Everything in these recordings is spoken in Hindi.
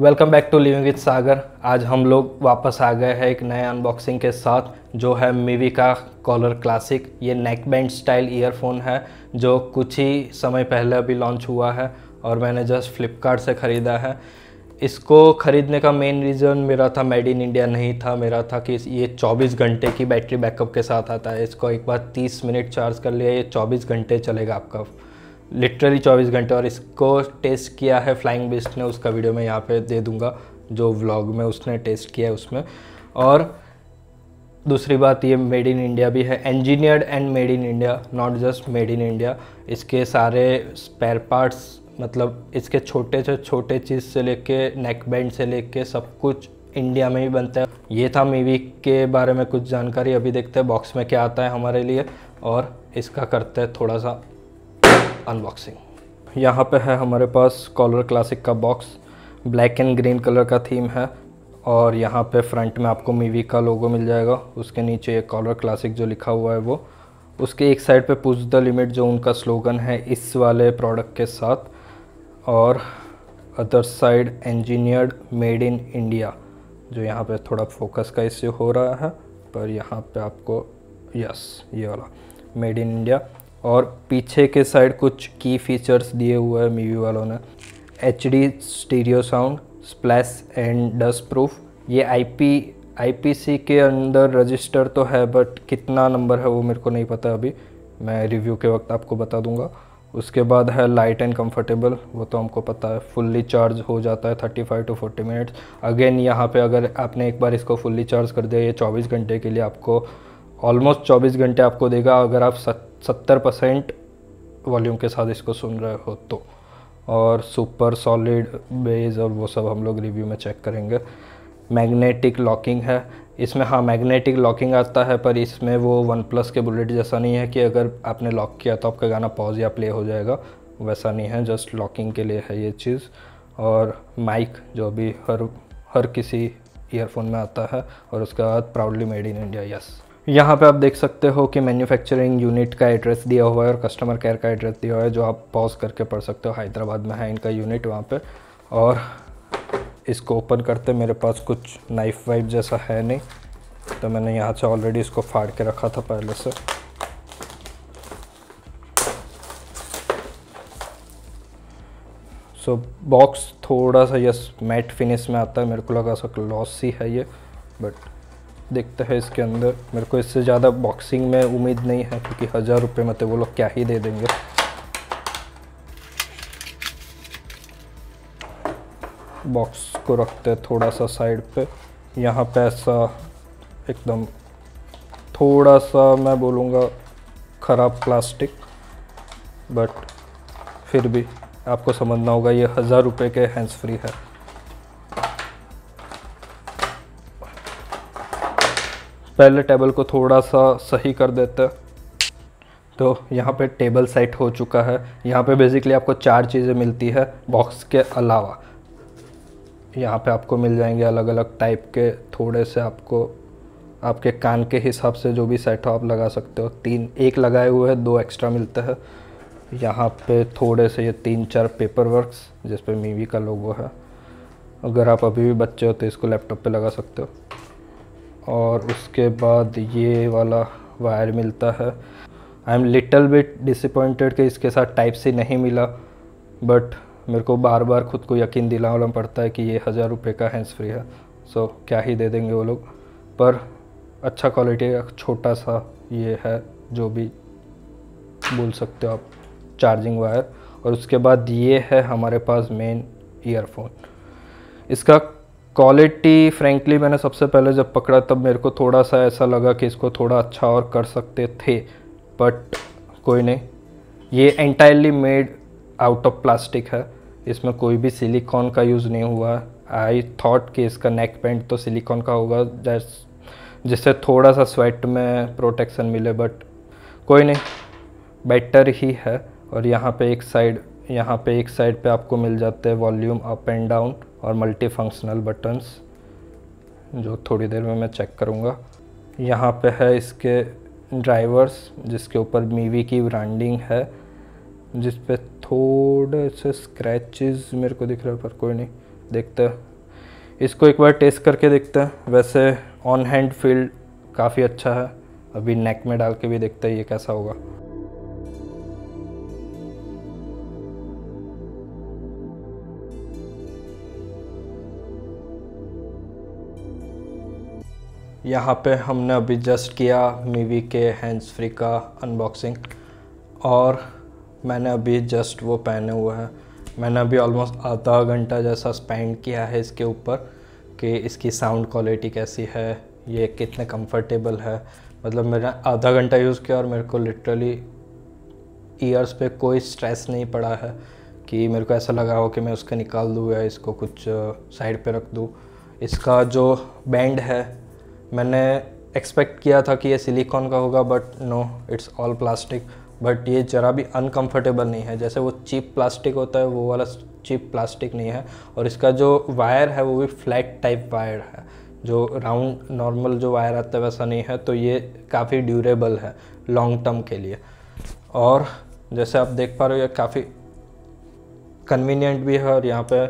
welcome back to living with Sagar आज हम लोग वापस आ गए हैं एक नए अनबॉक्सिंग के साथ जो है मीवी का कॉलर क्लासिक ये नेक बैंड स्टाइल ईयरफोन है जो कुछ ही समय पहले अभी लॉन्च हुआ है और मैंने जस्ट फ्लिपकार्ट से ख़रीदा है इसको ख़रीदने का मेन रीज़न मेरा था मेड इन इंडिया नहीं था मेरा था कि ये 24 घंटे की बैटरी बैकअप के साथ आता है इसको एक बार 30 मिनट चार्ज कर लिया ये 24 घंटे चलेगा आपका लिटरली 24 घंटे और इसको टेस्ट किया है फ्लाइंग बेस्ट ने उसका वीडियो मैं यहाँ पे दे दूँगा जो व्लॉग में उसने टेस्ट किया है उसमें और दूसरी बात ये मेड इन इंडिया भी है engineered and made in India not just made in India इसके सारे स्पेयर पार्ट्स मतलब इसके छोटे से छोटे चीज़ से लेके नेक बैंड से लेके सब कुछ इंडिया में ही बनता है ये था मीवी के बारे में कुछ जानकारी अभी देखते हैं बॉक्स में क्या आता है हमारे लिए और इसका करते हैं थोड़ा सा अनबॉक्सिंग यहाँ पे है हमारे पास कॉलर क्लासिक का box black and green colour का थीम है और यहाँ पे फ्रंट में आपको मीवी का लोगो मिल जाएगा उसके नीचे एक कॉलर क्लासिक जो लिखा हुआ है वो उसके एक साइड पे पुज द लिमिट जो उनका स्लोगन है इस वाले प्रोडक्ट के साथ और other side engineered made in India जो यहाँ पे थोड़ा फोकस का इश्यू हो रहा है पर यहाँ पे आपको यस ये वाला मेड इन इंडिया और पीछे के साइड कुछ की फीचर्स दिए हुए हैं मीवी वालों ने H D stereo sound splash and dust proof ये आई पी आईपीसी के अंदर रजिस्टर तो है बट कितना नंबर है वो मेरे को नहीं पता अभी मैं रिव्यू के वक्त आपको बता दूंगा उसके बाद है लाइट एंड कंफर्टेबल वो तो हमको पता है फुल्ली चार्ज हो जाता है 35 टू फोर्टी मिनट्स अगेन यहाँ पे अगर आपने एक बार इसको फुल्ली चार्ज कर दिया ये 24 घंटे के लिए आपको ऑलमोस्ट 24 घंटे आपको देगा अगर आप सत्तर परसेंट वॉल्यूम के साथ इसको सुन रहे हो तो और सुपर सॉलिड बेस और वो सब हम लोग रिव्यू में चेक करेंगे मैग्नेटिक लॉकिंग है इसमें हाँ मैग्नेटिक लॉकिंग आता है पर इसमें वो वन प्लस के बुलेट जैसा नहीं है कि अगर आपने लॉक किया तो आपका गाना पॉज या प्ले हो जाएगा वैसा नहीं है जस्ट लॉकिंग के लिए है ये चीज़ और माइक जो भी हर हर किसी ईयरफोन में आता है और उसके बाद proudly made in India yes यहाँ पे आप देख सकते हो कि मैन्युफैक्चरिंग यूनिट का एड्रेस दिया हुआ है और कस्टमर केयर का एड्रेस दिया हुआ है जो आप पॉज करके पढ़ सकते हो हैदराबाद में है इनका यूनिट वहाँ पे और इसको ओपन करते मेरे पास कुछ नाइफ़ वाइफ जैसा है नहीं तो मैंने यहाँ से ऑलरेडी इसको फाड़ के रखा था पहले से सो so, बॉक्स थोड़ा सा यस मैट फिनिश में आता है मेरे को लगा सा लॉस ही है ये बट देखते हैं इसके अंदर मेरे को इससे ज़्यादा बॉक्सिंग में उम्मीद नहीं है क्योंकि हज़ार रुपये मतलब वो लोग क्या ही दे देंगे बॉक्स को रखते हैं थोड़ा सा साइड पे यहाँ पे ऐसा एकदम थोड़ा सा मैं बोलूँगा ख़राब प्लास्टिक बट फिर भी आपको समझना होगा ये हज़ार रुपये के हैंड्स फ्री है पहले टेबल को थोड़ा सा सही कर देते हैं तो यहाँ पे टेबल सेट हो चुका है यहाँ पे बेसिकली आपको चार चीज़ें मिलती है बॉक्स के अलावा यहाँ पे आपको मिल जाएंगे अलग अलग टाइप के थोड़े से आपको आपके कान के हिसाब से जो भी सेट हो आप लगा सकते हो तीन एक लगाए हुए हैं दो एक्स्ट्रा मिलते हैं यहाँ पे थोड़े से ये तीन चार पेपर वर्कस जिस मीवी का लोगो है अगर आप अभी भी बच्चे हो तो इसको लैपटॉप पे लगा सकते हो और उसके बाद ये वाला वायर मिलता है I am little bit disappointed कि इसके साथ टाइप सी नहीं मिला बट मेरे को बार बार खुद को यकीन दिलाना पड़ता है कि ये हज़ार रुपये का हैंड्स फ्री है सो so, क्या ही दे देंगे वो लोग पर अच्छा क्वालिटी का छोटा सा ये है जो भी बोल सकते हो आप चार्जिंग वायर और उसके बाद ये है हमारे पास मेन ईयरफोन इसका क्वालिटी फ्रेंकली मैंने सबसे पहले जब पकड़ा तब मेरे को थोड़ा सा ऐसा लगा कि इसको थोड़ा अच्छा और कर सकते थे बट कोई नहीं ये entirely made out of plastic है इसमें कोई भी सिलिकॉन का यूज़ नहीं हुआ आई थॉट कि इसका नेक पेंट तो सिलिकॉन का होगा जिससे थोड़ा सा स्वेट में प्रोटेक्शन मिले बट कोई नहीं बेटर ही है और यहाँ पे एक साइड यहाँ पे एक साइड पे आपको मिल जाते हैं वॉल्यूम अप एंड डाउन और मल्टी फंक्शनल बटन्स जो थोड़ी देर में मैं चेक करूँगा यहाँ पे है इसके ड्राइवर्स जिसके ऊपर मीवी की ब्रांडिंग है जिस पे थोड़े से स्क्रैचेस मेरे को दिख रहा है पर कोई नहीं देखते इसको एक बार टेस्ट करके देखते हैं वैसे ऑन हैंड फील्ड काफ़ी अच्छा है अभी नेक में डाल के भी देखते हैं ये कैसा होगा यहाँ पे हमने अभी जस्ट किया मीवी के हैंड्स फ्री का अनबॉक्सिंग और मैंने अभी जस्ट वो पहने हुए हैं मैंने अभी ऑलमोस्ट आधा घंटा जैसा स्पेंड किया है इसके ऊपर कि इसकी साउंड क्वालिटी कैसी है ये कितने कंफर्टेबल है मतलब मैंने आधा घंटा यूज़ किया और मेरे को लिटरली ईयर्स पे कोई स्ट्रेस नहीं पड़ा है कि मेरे को ऐसा लगा हो कि मैं उसका निकाल दूँ या इसको कुछ साइड पे रख दूँ इसका जो बैंड है मैंने एक्सपेक्ट किया था कि ये सिलिकॉन का होगा but no it's all plastic but ये ज़रा भी अनकंफर्टेबल नहीं है जैसे वो चीप प्लास्टिक होता है वो वाला चीप प्लास्टिक नहीं है और इसका जो वायर है वो भी फ्लैट टाइप वायर है जो राउंड नॉर्मल जो वायर आता है वैसा नहीं है तो ये काफ़ी ड्यूरेबल है लॉन्ग टर्म के लिए और जैसे आप देख पा रहे हो ये काफ़ी कन्वीनियंट भी है और यहाँ पे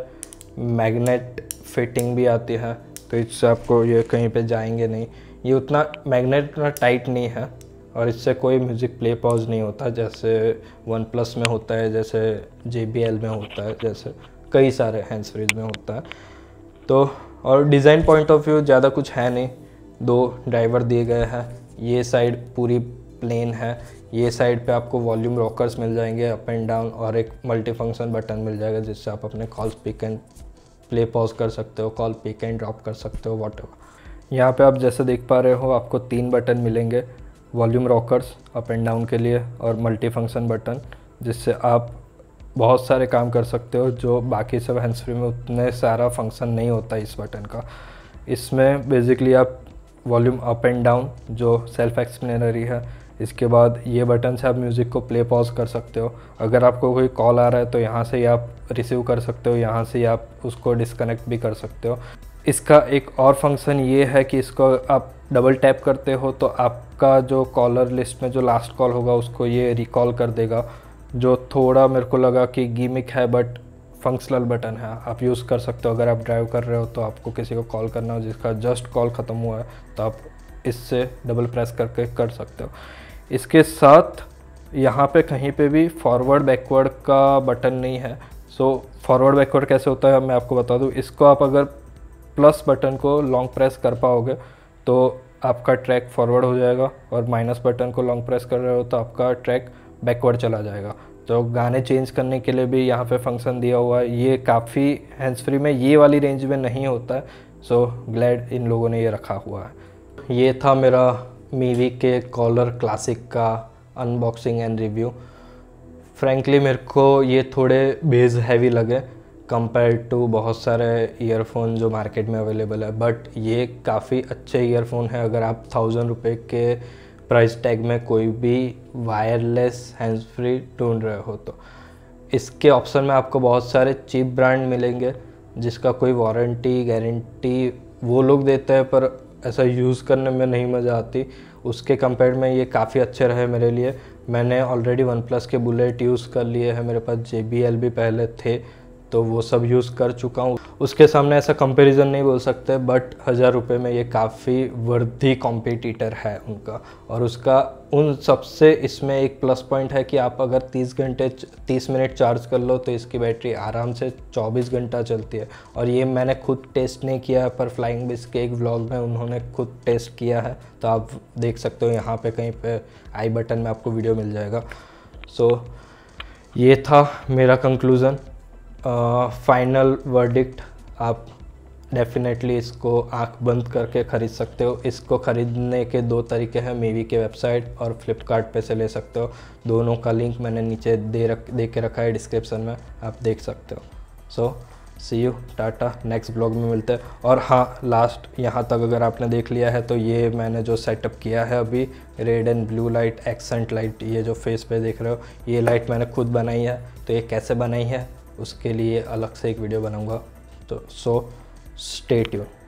मैग्नेट फिटिंग भी आती है तो इससे आपको ये कहीं पे जाएंगे नहीं ये उतना मैग्नेट उतना टाइट नहीं है और इससे कोई म्यूज़िक प्ले पॉज नहीं होता जैसे वन प्लस में होता है जैसे जे में होता है जैसे कई सारे हैंड फ्रीज में होता है तो और डिज़ाइन पॉइंट ऑफ व्यू ज़्यादा कुछ है नहीं दो ड्राइवर दिए गए हैं ये साइड पूरी प्लेन है ये साइड पे आपको वॉल्यूम रॉकर्स मिल जाएंगे अप एंड डाउन और एक मल्टी फंक्शन बटन मिल जाएगा जिससे आप अपने calls pick and play pause कर सकते हो कॉल पिक एंड ड्रॉप कर सकते हो वॉट यहाँ पे आप जैसे देख पा रहे हो आपको तीन बटन मिलेंगे volume rockers up and down के लिए और मल्टी फंक्शन बटन जिससे आप बहुत सारे काम कर सकते हो जो बाकी सब हैंड्स फ्री में उतने सारा फंक्शन नहीं होता इस बटन का इसमें बेसिकली आप वॉल्यूम अप एंड डाउन जो सेल्फ एक्सप्लेनरी है इसके बाद ये बटन से आप म्यूज़िक को प्ले पॉज कर सकते हो अगर आपको कोई कॉल आ रहा है तो यहाँ से ही आप रिसीव कर सकते हो यहाँ से ही आप उसको डिसकनेक्ट भी कर सकते हो इसका एक और फंक्शन ये है कि इसको आप डबल टैप करते हो तो आपका जो कॉलर लिस्ट में जो लास्ट कॉल होगा उसको ये रिकॉल कर देगा जो थोड़ा मेरे को लगा कि गीमिक है बट फंक्शनल बटन है आप यूज़ कर सकते हो अगर आप ड्राइव कर रहे हो तो आपको किसी को कॉल करना हो जिसका जस्ट कॉल ख़त्म हुआ है तो आप इससे डबल प्रेस करके कर सकते हो इसके साथ यहाँ पे कहीं पे भी फॉरवर्ड बैकवर्ड का बटन नहीं है सो फॉरवर्ड बैकवर्ड कैसे होता है मैं आपको बता दूँ इसको आप अगर प्लस बटन को लॉन्ग प्रेस कर पाओगे तो आपका ट्रैक फॉरवर्ड हो जाएगा और माइनस बटन को लॉन्ग प्रेस कर रहे हो तो आपका ट्रैक बैकवर्ड चला जाएगा तो गाने चेंज करने के लिए भी यहाँ पे फंक्शन दिया हुआ है ये काफ़ी हैंड्स फ्री में ये वाली रेंज में नहीं होता है सो ग्लैड इन लोगों ने ये रखा हुआ है ये था मेरा मीवी के कॉलर क्लासिक का अनबॉक्सिंग एंड रिव्यू फ्रैंकली मेरे को ये थोड़े बेज हैवी लगे कंपेयर टू बहुत सारे ईयरफोन जो मार्केट में अवेलेबल है बट ये काफ़ी अच्छे ईयरफोन है अगर आप थाउजेंड रुपये के प्राइस टैग में कोई भी वायरलेस हैंड्स फ्री ढूंढ रहे हो तो इसके ऑप्शन में आपको बहुत सारे चीप ब्रांड मिलेंगे जिसका कोई वारंटी गारंटी वो लोग देते हैं पर ऐसा यूज़ करने में नहीं मज़ा आती उसके कंपेयर में ये काफ़ी अच्छे रहे मेरे लिए मैंने ऑलरेडी वन प्लस के बुलेट यूज़ कर लिए हैं मेरे पास जे बी एल भी पहले थे तो वो सब यूज़ कर चुका हूँ उसके सामने ऐसा कंपैरिजन नहीं बोल सकते बट हज़ार रुपये में ये काफ़ी वर्दी कॉम्पिटिटर है उनका और उसका उन सबसे इसमें एक प्लस पॉइंट है कि आप अगर 30 घंटे 30 मिनट चार्ज कर लो तो इसकी बैटरी आराम से 24 घंटा चलती है और ये मैंने खुद टेस्ट नहीं किया पर फ्लाइंग बिस के एक व्लॉग में उन्होंने खुद टेस्ट किया है तो आप देख सकते हो यहाँ पे कहीं पे आई बटन में आपको वीडियो मिल जाएगा सो so, ये था मेरा कंक्लूज़न फाइनल वर्डिक्ट आप डेफिनेटली इसको आंख बंद करके ख़रीद सकते हो इसको ख़रीदने के दो तरीके हैं मेवी के वेबसाइट और फ्लिपकार्ट से ले सकते हो दोनों का लिंक मैंने नीचे दे रख दे के रखा है डिस्क्रिप्शन में आप देख सकते हो so see you tata next blog में मिलते हैं और हाँ लास्ट यहाँ तक अगर आपने देख लिया है तो ये मैंने जो सेटअप किया है अभी red and blue light accent light ये जो फेस पे देख रहे हो ये लाइट मैंने खुद बनाई है तो ये कैसे बनाई है उसके लिए अलग से एक वीडियो बनाऊँगा तो सो स्टेट यू